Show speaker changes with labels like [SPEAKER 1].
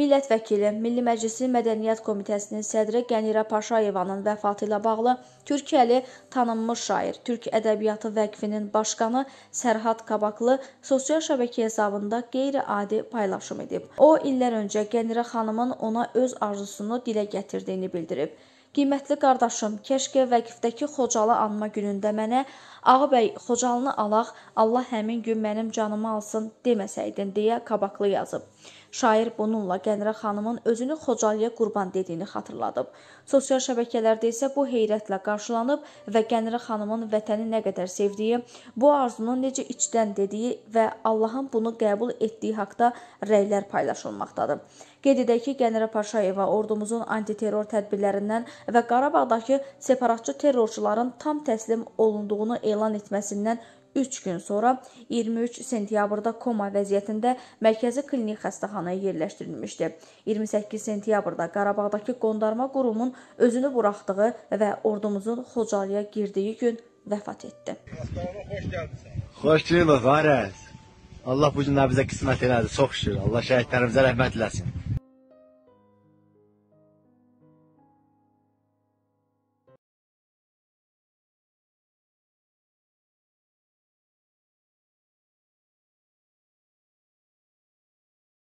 [SPEAKER 1] Millət vəkili Milli Məclisin Mədəniyyət Komitəsinin sədri Qənirə Paşayevanın vəfatı ilə bağlı Türkiyəli tanınmış şair, Türk Ədəbiyyatı Vəqfinin başqanı Sərhad Qabaqlı sosial şəbəkə hesabında qeyri-adi paylaşım edib. O illər öncə Qənirə xanımın ona öz arzusunu dilə gətirdiyini bildirib. Qiymətli qardaşım, keşkə Vəqifdəki Xocalı anma günündə mənə Ağabəy Xocalını alaq, Allah həmin gün mənim canımı alsın deməsəydin deyə qabaqlı yazıb. Şair bununla Qənrə xanımın özünü Xocalıya qurban dediyini xatırladıb. Sosial şəbəkələrdə isə bu heyrətlə qarşılanıb və Qənrə xanımın vətəni nə qədər sevdiyi, bu arzunu necə içdən dediyi və Allahın bunu qəbul etdiyi haqda rəylər paylaşılmaqdadır. Qeyd edək ki, Qənrə Paşayeva ordumuzun antiterror tədbirlərindən və Qarabağdakı separatçı terrorçuların tam təslim olunduğunu elan etməsindən 3 gün sonra 23 sentyabrda koma vəziyyətində mərkəzi klinik xəstəxanaya yerləşdirilmişdi. 28 sentyabrda Qarabağdakı qondarma qurumun özünü buraxdığı və ordumuzun Xocalıya girdiyi gün vəfat etdi. Xoş gəlmisiniz.
[SPEAKER 2] Xoş gəlmisiniz. Allah bu günlər bizə qismət elədi. Çox şükür. Allah şəhidlərimizə rəhmət eləsin.